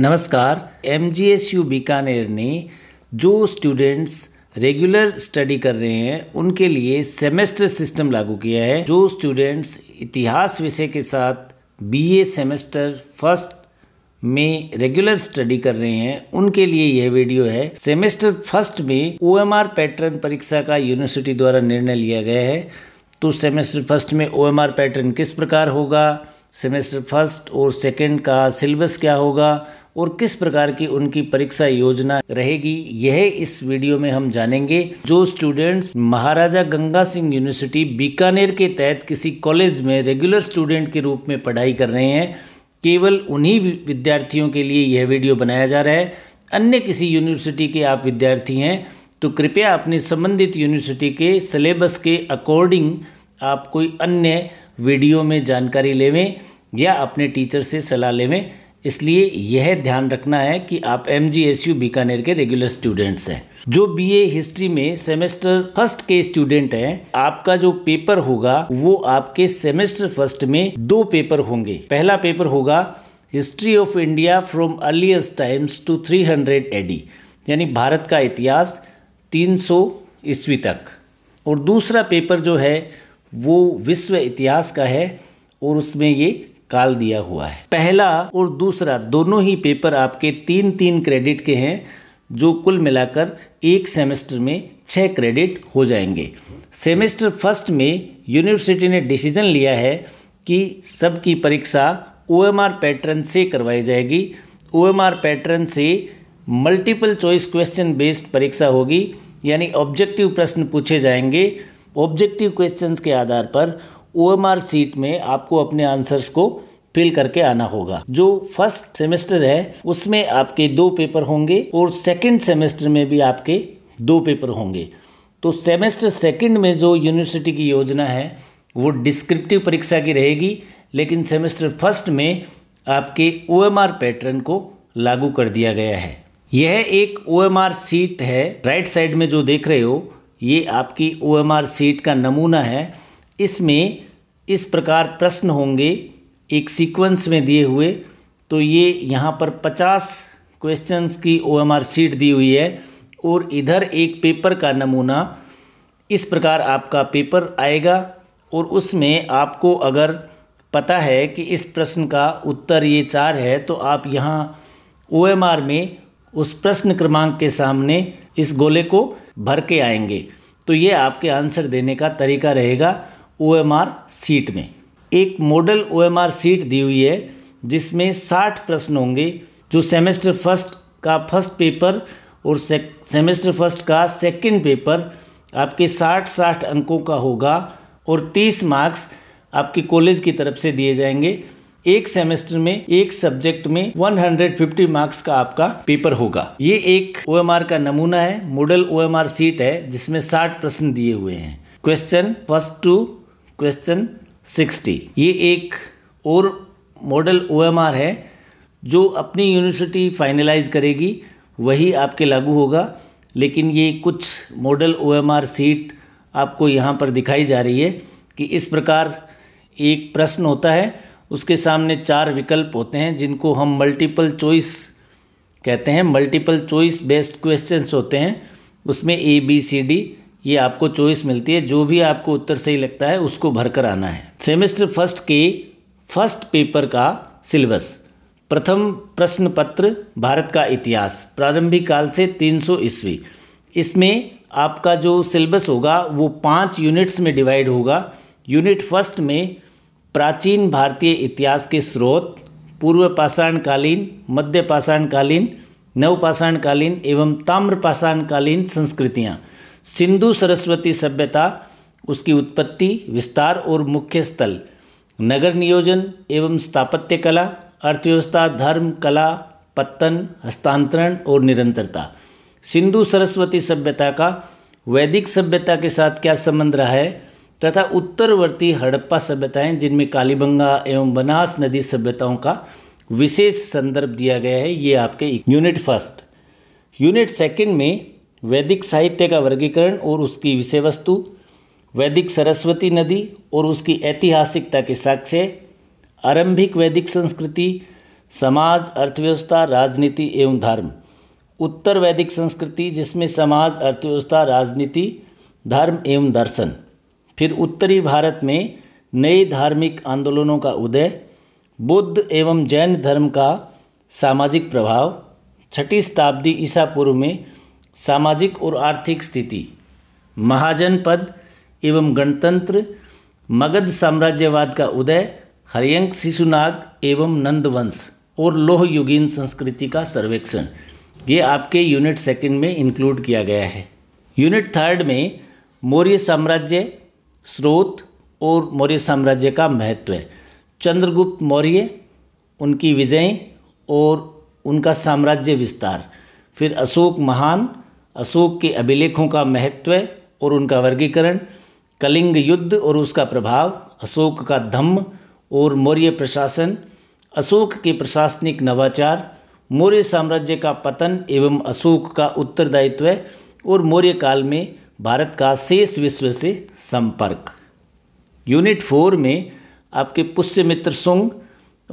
नमस्कार M G S U Bikaner ने जो स्टूडेंट्स रेगुलर स्टडी कर रहे हैं उनके लिए सेमेस्टर सिस्टम लागू किया है जो स्टूडेंट्स इतिहास विषय के साथ बी ए सेमेस्टर फर्स्ट में रेगुलर स्टडी कर रहे हैं उनके लिए यह वीडियो है सेमेस्टर फर्स्ट में ओ एम आर पैटर्न परीक्षा का यूनिवर्सिटी द्वारा निर्णय लिया गया है तो सेमेस्टर फर्स्ट में ओ एम आर पैटर्न किस प्रकार होगा सेमेस्टर फर्स्ट और सेकेंड का सिलेबस क्या होगा और किस प्रकार की उनकी परीक्षा योजना रहेगी यह इस वीडियो में हम जानेंगे जो स्टूडेंट्स महाराजा गंगा सिंह यूनिवर्सिटी बीकानेर के तहत किसी कॉलेज में रेगुलर स्टूडेंट के रूप में पढ़ाई कर रहे हैं केवल उन्हीं विद्यार्थियों के लिए यह वीडियो बनाया जा रहा है अन्य किसी यूनिवर्सिटी के आप विद्यार्थी हैं तो कृपया अपनी संबंधित यूनिवर्सिटी के सिलेबस के अकॉर्डिंग आप कोई अन्य वीडियो में जानकारी लेवें या अपने टीचर से सलाह लेवें इसलिए यह ध्यान रखना है कि आप M G S U Bikaner के रेगुलर स्टूडेंट्स हैं जो ए हिस्ट्री में सेमेस्टर फर्स्ट के स्टूडेंट हैं आपका जो पेपर होगा वो आपके सेमेस्टर फर्स्ट में दो पेपर होंगे पहला पेपर होगा history of India from earliest times to 300 hundred A D भारत का इतिहास 300 सौ ईस्वी तक और दूसरा पेपर जो है वो विश्व इतिहास का है और उसमें ये काल दिया हुआ है पहला और दूसरा दोनों ही पेपर आपके तीन तीन क्रेडिट के हैं जो कुल मिलाकर एक सेमेस्टर में छः क्रेडिट हो जाएंगे सेमेस्टर फर्स्ट में यूनिवर्सिटी ने डिसीजन लिया है कि सबकी परीक्षा ओ पैटर्न से करवाई जाएगी ओ पैटर्न से मल्टीपल चॉइस क्वेश्चन बेस्ड परीक्षा होगी यानी ऑब्जेक्टिव प्रश्न पूछे जाएंगे ऑब्जेक्टिव क्वेश्चंस के आधार पर ओ सीट में आपको अपने आंसर्स को फिल करके आना होगा जो फर्स्ट सेमेस्टर है उसमें आपके दो पेपर होंगे और सेकंड सेमेस्टर में भी आपके दो पेपर होंगे तो सेमेस्टर सेकंड में जो यूनिवर्सिटी की योजना है वो डिस्क्रिप्टिव परीक्षा की रहेगी लेकिन सेमेस्टर फर्स्ट में आपके ओ पैटर्न को लागू कर दिया गया है यह एक ओ सीट है राइट साइड में जो देख रहे हो ये आपकी ओ सीट का नमूना है इसमें इस प्रकार प्रश्न होंगे एक सीक्वेंस में दिए हुए तो ये यहाँ पर पचास क्वेश्चंस की ओएमआर सीट दी हुई है और इधर एक पेपर का नमूना इस प्रकार आपका पेपर आएगा और उसमें आपको अगर पता है कि इस प्रश्न का उत्तर ये चार है तो आप यहाँ ओएमआर में उस प्रश्न क्रमांक के सामने इस गोले को भर के आएंगे तो ये आपके आंसर देने का तरीका रहेगा ओ सीट में एक मॉडल ओ सीट दी हुई है जिसमें साठ प्रश्न होंगे जो सेमेस्टर फर्स्ट का फर्स्ट पेपर और से, सेमेस्टर फर्स्ट का सेकंड पेपर आपके साठ साठ अंकों का होगा और तीस मार्क्स आपके कॉलेज की तरफ से दिए जाएंगे एक सेमेस्टर में एक सब्जेक्ट में 150 मार्क्स का आपका पेपर होगा ये एक ओ का नमूना है मॉडल ओ सीट है जिसमें 60 प्रश्न दिए हुए हैं क्वेश्चन फर्स्ट टू क्वेश्चन 60 ये एक और मॉडल ओएमआर है जो अपनी यूनिवर्सिटी फाइनलाइज करेगी वही आपके लागू होगा लेकिन ये कुछ मॉडल ओएमआर सीट आपको यहाँ पर दिखाई जा रही है कि इस प्रकार एक प्रश्न होता है उसके सामने चार विकल्प होते हैं जिनको हम मल्टीपल चॉइस कहते हैं मल्टीपल चॉइस बेस्ड क्वेश्चंस होते हैं उसमें ए बी सी डी ये आपको चॉइस मिलती है जो भी आपको उत्तर सही लगता है उसको भर कर आना है सेमेस्टर फर्स्ट के फर्स्ट पेपर का सिलेबस प्रथम प्रश्न पत्र भारत का इतिहास प्रारंभिक काल से 300 सौ ईस्वी इसमें आपका जो सिलेबस होगा वो पाँच यूनिट्स में डिवाइड होगा यूनिट फर्स्ट में प्राचीन भारतीय इतिहास के स्रोत पूर्व पाषाणकालीन मध्य पाषाणकालीन नवपाषाणकालीन एवं ताम्र पाषाणकालीन संस्कृतियाँ सिंधु सरस्वती सभ्यता उसकी उत्पत्ति विस्तार और मुख्य स्थल नगर नियोजन एवं स्थापत्य कला अर्थव्यवस्था धर्म कला पत्तन हस्तांतरण और निरंतरता सिंधु सरस्वती सभ्यता का वैदिक सभ्यता के साथ क्या संबंध रहा है तथा उत्तरवर्ती हड़प्पा सभ्यताएं जिनमें कालीबंगा एवं बनास नदी सभ्यताओं का विशेष संदर्भ दिया गया है ये आपके यूनिट फर्स्ट यूनिट सेकंड में वैदिक साहित्य का वर्गीकरण और उसकी विषय वस्तु वैदिक सरस्वती नदी और उसकी ऐतिहासिकता के साक्ष्य आरंभिक वैदिक संस्कृति समाज अर्थव्यवस्था राजनीति एवं धर्म उत्तर वैदिक संस्कृति जिसमें समाज अर्थव्यवस्था राजनीति धर्म एवं दर्शन फिर उत्तरी भारत में नए धार्मिक आंदोलनों का उदय बुद्ध एवं जैन धर्म का सामाजिक प्रभाव छठी शताब्दी ईसा पूर्व में सामाजिक और आर्थिक स्थिति महाजन पद एवं गणतंत्र मगध साम्राज्यवाद का उदय हरियंक शिशुनाग एवं नंदवंश और लोह युगीन संस्कृति का सर्वेक्षण ये आपके यूनिट सेकंड में इंक्लूड किया गया है यूनिट थर्ड में मौर्य साम्राज्य स्रोत और मौर्य साम्राज्य का महत्व है चंद्रगुप्त मौर्य उनकी विजय और उनका साम्राज्य विस्तार फिर अशोक महान अशोक के अभिलेखों का महत्व और उनका वर्गीकरण कलिंग युद्ध और उसका प्रभाव अशोक का धम्म और मौर्य प्रशासन अशोक के प्रशासनिक नवाचार मौर्य साम्राज्य का पतन एवं अशोक का उत्तरदायित्व और मौर्य काल में भारत का शेष विश्व से संपर्क यूनिट फोर में आपके पुष्य मित्र सुंग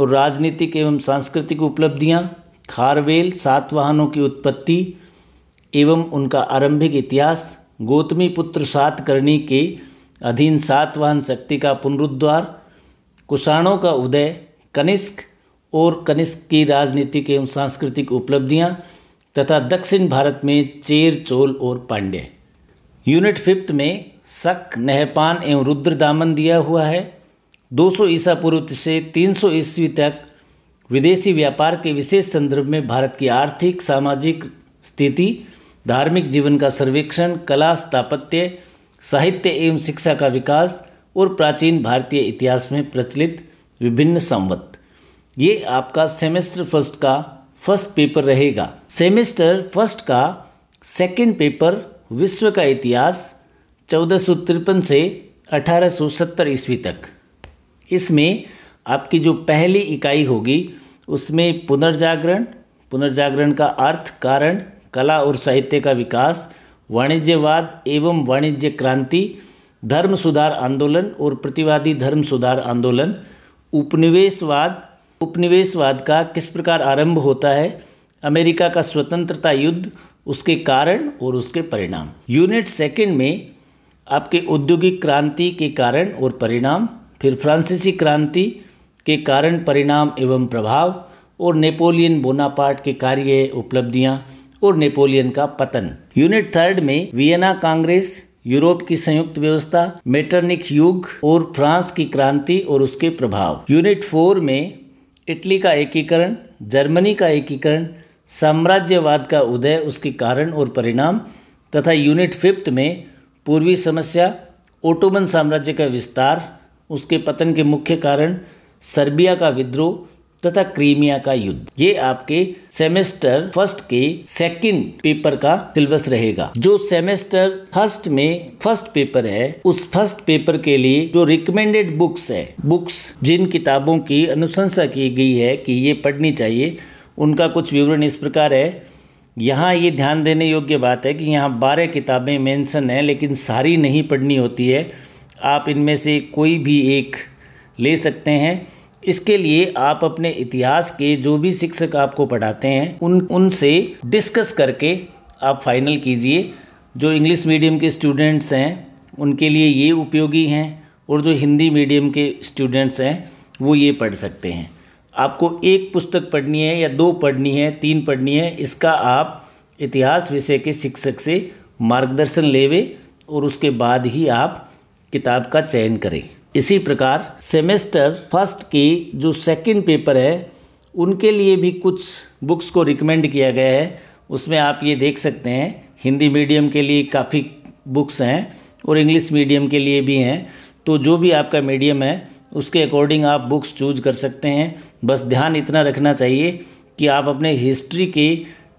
और राजनीतिक एवं सांस्कृतिक उपलब्धियाँ खारवेल सातवाहनों की उत्पत्ति एवं उनका आरंभिक इतिहास गौतमी पुत्र सातकर्णी के अधीन सातवाहन शक्ति का पुनरुद्वार कुषाणों का उदय कनिष्क और कनिष्क की राजनीतिक एवं सांस्कृतिक उपलब्धियां तथा दक्षिण भारत में चेर चोल और पांड्य यूनिट फिफ्थ में शक नहपान एवं रुद्र दामन दिया हुआ है 200 ईसा पूर्व से 300 ईस्वी तक विदेशी व्यापार के विशेष संदर्भ में भारत की आर्थिक सामाजिक स्थिति धार्मिक जीवन का सर्वेक्षण कला स्थापत्य साहित्य एवं शिक्षा का विकास और प्राचीन भारतीय इतिहास में प्रचलित विभिन्न संवत ये आपका सेमेस्टर फर्स्ट का फर्स्ट पेपर रहेगा सेमेस्टर फर्स्ट का सेकंड पेपर विश्व का इतिहास चौदह सौ तिरपन से अठारह सौ सत्तर ईस्वी तक इसमें आपकी जो पहली इकाई होगी उसमें पुनर्जागरण पुनर्जागरण का अर्थ कारण कला और साहित्य का विकास वाणिज्यवाद एवं वाणिज्य क्रांति धर्म सुधार आंदोलन और प्रतिवादी धर्म सुधार आंदोलन उपनिवेशवाद उपनिवेशवाद का किस प्रकार आरंभ होता है अमेरिका का स्वतंत्रता युद्ध उसके कारण और उसके परिणाम यूनिट सेकंड में आपके औद्योगिक क्रांति के कारण और परिणाम फिर फ्रांसीसी क्रांति के कारण परिणाम एवं प्रभाव और नेपोलियन बोनापार्ट के कार्य उपलब्धियाँ और नेपोलियन का पतन यूनिट थर्ड में वियना कांग्रेस यूरोप की संयुक्त व्यवस्था मेटरनिक युग और फ्रांस की क्रांति और उसके प्रभाव यूनिट फोर में इटली का एकीकरण जर्मनी का एकीकरण साम्राज्यवाद का उदय उसके कारण और परिणाम तथा यूनिट फिफ्थ में पूर्वी समस्या ओटोमन साम्राज्य का विस्तार उसके पतन के मुख्य कारण सर्बिया का विद्रोह तथा क्रीमिया का युद्ध ये आपके सेमेस्टर फर्स्ट के सेकंड पेपर का सिलेबस रहेगा जो सेमेस्टर फर्स्ट में फर्स्ट पेपर है उस फर्स्ट पेपर के लिए जो रिकमेंडेड बुक्स है बुक्स जिन किताबों की अनुशंसा की गई है कि ये पढ़नी चाहिए उनका कुछ विवरण इस प्रकार है यहाँ ये ध्यान देने योग्य बात है कि यहाँ बारह किताबें मेंशन हैं लेकिन सारी नहीं पढ़नी होती है आप इनमें से कोई भी एक ले सकते हैं इसके लिए आप अपने इतिहास के जो भी शिक्षक आपको पढ़ाते हैं उन उनसे डिस्कस करके आप फाइनल कीजिए जो इंग्लिश मीडियम के स्टूडेंट्स हैं उनके लिए ये उपयोगी हैं और जो हिंदी मीडियम के स्टूडेंट्स हैं वो ये पढ़ सकते हैं आपको एक पुस्तक पढ़नी है या दो पढ़नी है तीन पढ़नी है इसका आप इतिहास विषय के शिक्षक से मार्गदर्शन लेवे और उसके बाद ही आप किताब का चयन करें इसी प्रकार सेमेस्टर फर्स्ट की जो सेकंड पेपर है उनके लिए भी कुछ बुक्स को रिकमेंड किया गया है उसमें आप ये देख सकते हैं हिंदी मीडियम के लिए काफ़ी बुक्स हैं और इंग्लिश मीडियम के लिए भी हैं तो जो भी आपका मीडियम है उसके अकॉर्डिंग आप बुक्स चूज कर सकते हैं बस ध्यान इतना रखना चाहिए कि आप अपने हिस्ट्री के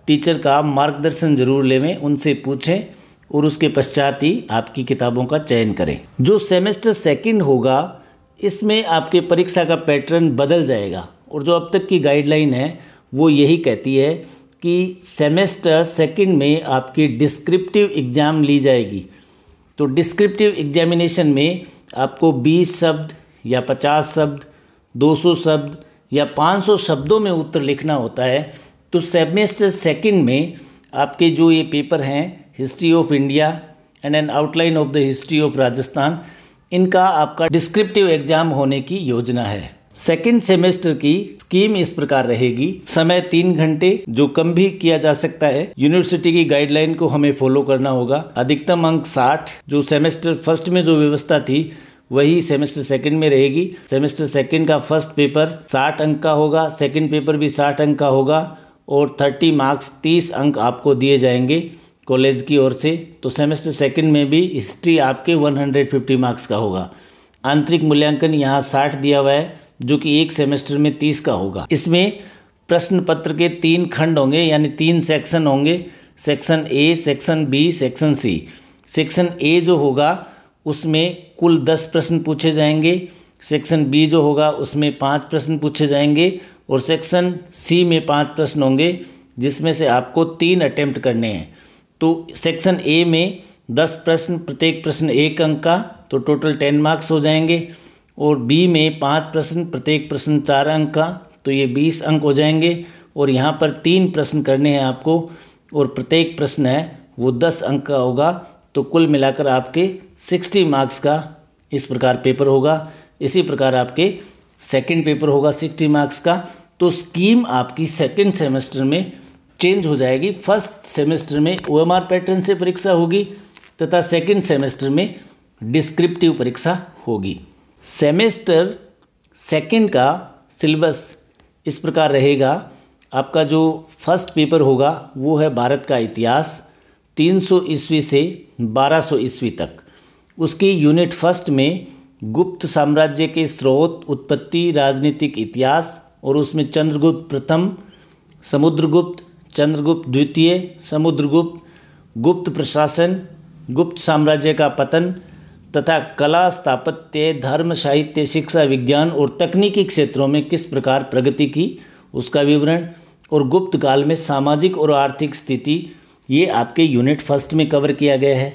टीचर का मार्गदर्शन ज़रूर लेवें उनसे पूछें और उसके पश्चात ही आपकी किताबों का चयन करें जो सेमेस्टर सेकंड होगा इसमें आपके परीक्षा का पैटर्न बदल जाएगा और जो अब तक की गाइडलाइन है वो यही कहती है कि सेमेस्टर सेकंड में आपकी डिस्क्रिप्टिव एग्ज़ाम ली जाएगी तो डिस्क्रिप्टिव एग्जामिनेशन में आपको 20 शब्द या 50 शब्द 200 शब्द या 500 शब्दों में उत्तर लिखना होता है तो सेमेस्टर सेकंड में आपके जो ये पेपर हैं history of India and an outline of the history of Rajasthan इनका आपका डिस्क्रिप्टिव एग्जाम होने की योजना है सेकेंड सेमेस्टर की स्कीम इस प्रकार रहेगी समय तीन घंटे जो कम भी किया जा सकता है यूनिवर्सिटी की गाइडलाइन को हमें फॉलो करना होगा अधिकतम अंक साठ जो सेमेस्टर फर्स्ट में जो व्यवस्था थी वही सेमेस्टर सेकंड में रहेगी सेमेस्टर सेकंड का फर्स्ट पेपर साठ अंक का होगा सेकंड पेपर भी साठ अंक का होगा और थर्टी मार्क्स तीस अंक आपको दिए जाएंगे कॉलेज की ओर से तो सेमेस्टर सेकंड में भी हिस्ट्री आपके 150 मार्क्स का होगा आंतरिक मूल्यांकन यहाँ 60 दिया हुआ है जो कि एक सेमेस्टर में 30 का होगा इसमें प्रश्न पत्र के तीन खंड होंगे यानी तीन सेक्शन होंगे section A section B section C section A जो होगा उसमें कुल दस प्रश्न पूछे जाएंगे सेक्शन बी जो होगा उसमें पाँच प्रश्न पूछे जाएंगे और सेक्शन सी में पाँच प्रश्न होंगे जिसमें से आपको तीन अटैम्प्ट करने हैं तो सेक्शन ए में दस प्रश्न प्रत्येक प्रश्न एक अंक का तो टोटल टेन मार्क्स हो जाएंगे और बी में पाँच प्रश्न प्रत्येक प्रश्न चार अंक का तो ये बीस अंक हो जाएंगे और यहाँ पर तीन प्रश्न करने हैं आपको और प्रत्येक प्रश्न है वो दस अंक का होगा तो कुल मिलाकर आपके सिक्सटी मार्क्स का इस प्रकार पेपर होगा इसी प्रकार आपके सेकेंड पेपर होगा सिक्सटी मार्क्स का तो स्कीम आपकी सेकेंड सेमेस्टर में चेंज हो जाएगी फर्स्ट सेमेस्टर में ओ पैटर्न से परीक्षा होगी तथा सेकेंड सेमेस्टर में डिस्क्रिप्टिव परीक्षा होगी सेमेस्टर सेकेंड का सिलेबस इस प्रकार रहेगा आपका जो फर्स्ट पेपर होगा वो है भारत का इतिहास 300 ईस्वी से 1200 ईस्वी तक उसकी यूनिट फर्स्ट में गुप्त साम्राज्य के स्रोत उत्पत्ति राजनीतिक इतिहास और उसमें चंद्रगुप्त प्रथम समुद्रगुप्त चंद्रगुप्त द्वितीय समुद्रगुप्त गुप्त प्रशासन गुप्त साम्राज्य का पतन तथा कला स्थापत्य धर्म साहित्य शिक्षा विज्ञान और तकनीकी क्षेत्रों में किस प्रकार प्रगति की उसका विवरण और गुप्त काल में सामाजिक और आर्थिक स्थिति ये आपके यूनिट फर्स्ट में कवर किया गया है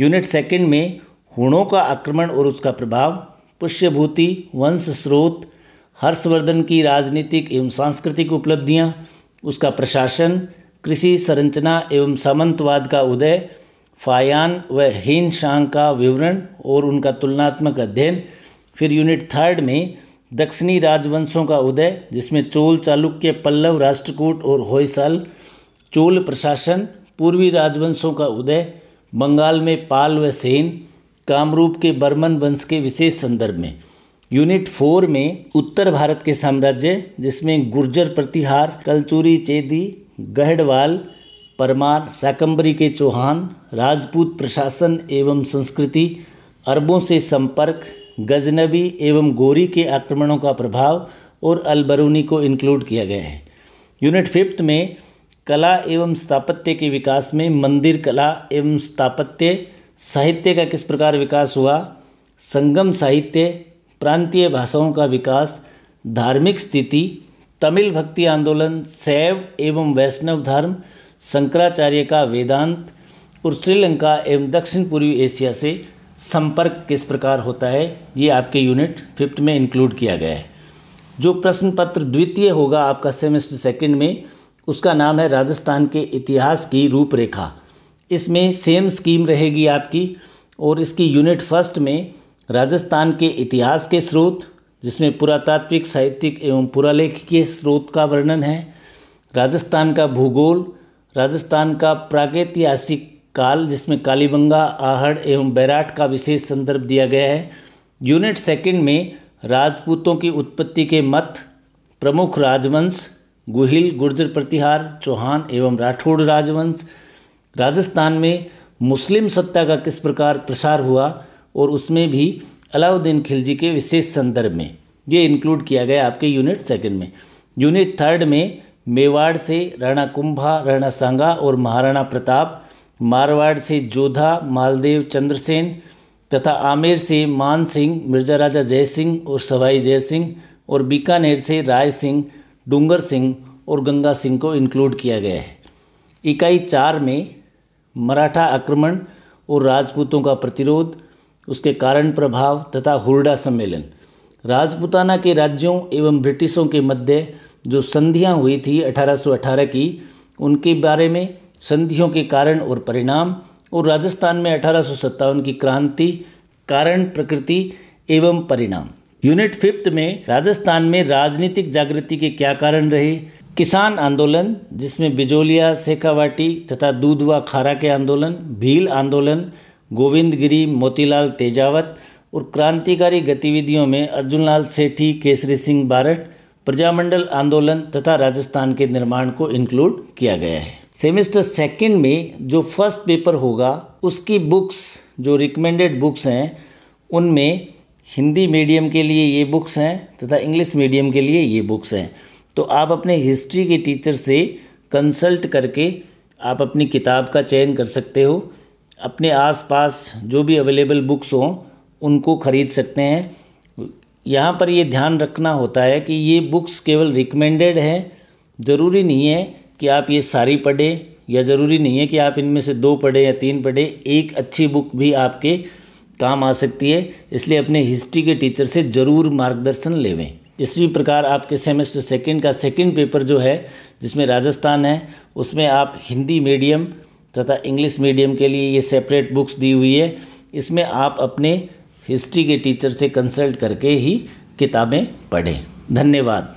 यूनिट सेकंड में हुणों का आक्रमण और उसका प्रभाव पुष्यभूति वंश स्रोत हर्षवर्धन की राजनीतिक एवं सांस्कृतिक उपलब्धियाँ उसका प्रशासन कृषि संरचना एवं सामंतवाद का उदय फायान व हीन शांग का विवरण और उनका तुलनात्मक अध्ययन फिर यूनिट थर्ड में दक्षिणी राजवंशों का उदय जिसमें चोल चालुक्य पल्लव राष्ट्रकूट और होयसल चोल प्रशासन पूर्वी राजवंशों का उदय बंगाल में पाल व सेन कामरूप के बर्मन वंश के विशेष संदर्भ में यूनिट फोर में उत्तर भारत के साम्राज्य जिसमें गुर्जर प्रतिहार कलचूरी चेदी गहडवाल परमार साकंबरी के चौहान राजपूत प्रशासन एवं संस्कृति अरबों से संपर्क गजनबी एवं गोरी के आक्रमणों का प्रभाव और अलबरूनी को इंक्लूड किया गया है यूनिट फिफ्थ में कला एवं स्थापत्य के विकास में मंदिर कला एवं स्थापत्य साहित्य का किस प्रकार विकास हुआ संगम साहित्य प्रांतीय भाषाओं का विकास धार्मिक स्थिति तमिल भक्ति आंदोलन शैव एवं वैष्णव धर्म शंकराचार्य का वेदांत और श्रीलंका एवं दक्षिण पूर्वी एशिया से संपर्क किस प्रकार होता है ये आपके यूनिट फिफ्थ में इंक्लूड किया गया है जो प्रश्न पत्र द्वितीय होगा आपका सेमेस्टर सेकंड में उसका नाम है राजस्थान के इतिहास की रूपरेखा इसमें सेम स्कीम रहेगी आपकी और इसकी यूनिट फर्स्ट में राजस्थान के इतिहास के स्रोत जिसमें पुरातात्विक साहित्यिक एवं के स्रोत का वर्णन है राजस्थान का भूगोल राजस्थान का प्रागैतिहासिक काल जिसमें कालीबंगा आहड़ एवं बैराट का विशेष संदर्भ दिया गया है यूनिट सेकंड में राजपूतों की उत्पत्ति के मत प्रमुख राजवंश गुहिल गुर्जर प्रतिहार चौहान एवं राठौड़ राजवंश राजस्थान में मुस्लिम सत्ता का किस प्रकार प्रसार हुआ और उसमें भी अलाउद्दीन खिलजी के विशेष संदर्भ में ये इंक्लूड किया गया आपके यूनिट सेकंड में यूनिट थर्ड में मेवाड़ से राणा कुंभा राणा सांगा और महाराणा प्रताप मारवाड़ से जोधा मालदेव चंद्रसेन तथा आमेर से मान सिंह मिर्जा राजा जय सिंह और सवाई जय सिंह और बीकानेर से राय सिंह डूंगर सिंह और गंगा सिंह को इंक्लूड किया गया है इकाई चार में मराठा आक्रमण और राजपूतों का प्रतिरोध उसके कारण प्रभाव तथा हुरडा सम्मेलन राजपुताना के राज्यों एवं ब्रिटिशों के मध्य जो संधियां हुई थी 1818 की उनके बारे में संधियों के कारण और परिणाम और राजस्थान में अठारह की क्रांति कारण प्रकृति एवं परिणाम यूनिट फिफ्थ में राजस्थान में राजनीतिक जागृति के क्या कारण रहे किसान आंदोलन जिसमें बिजोलिया सेखावाटी तथा दूधवा खारा के आंदोलन भील आंदोलन गोविंद गिरी मोतीलाल तेजावत और क्रांतिकारी गतिविधियों में अर्जुनलाल सेठी केसरी सिंह बारट प्रजामंडल आंदोलन तथा राजस्थान के निर्माण को इंक्लूड किया गया है सेमेस्टर सेकंड में जो फर्स्ट पेपर होगा उसकी बुक्स जो रिकमेंडेड बुक्स हैं उनमें हिंदी मीडियम के लिए ये बुक्स हैं तथा इंग्लिश मीडियम के लिए ये बुक्स हैं तो आप अपने हिस्ट्री के टीचर से कंसल्ट करके आप अपनी किताब का चयन कर सकते हो अपने आसपास जो भी अवेलेबल बुक्स हों उनको ख़रीद सकते हैं यहाँ पर ये ध्यान रखना होता है कि ये बुक्स केवल रिकमेंडेड है ज़रूरी नहीं है कि आप ये सारी पढ़ें या ज़रूरी नहीं है कि आप इनमें से दो पढ़ें या तीन पढ़ें एक अच्छी बुक भी आपके काम आ सकती है इसलिए अपने हिस्ट्री के टीचर से ज़रूर मार्गदर्शन लेवें इसी प्रकार आपके सेमेस्टर सेकेंड का सेकेंड पेपर जो है जिसमें राजस्थान है उसमें आप हिंदी मीडियम तथा इंग्लिश मीडियम के लिए ये सेपरेट बुक्स दी हुई है इसमें आप अपने हिस्ट्री के टीचर से कंसल्ट करके ही किताबें पढ़ें धन्यवाद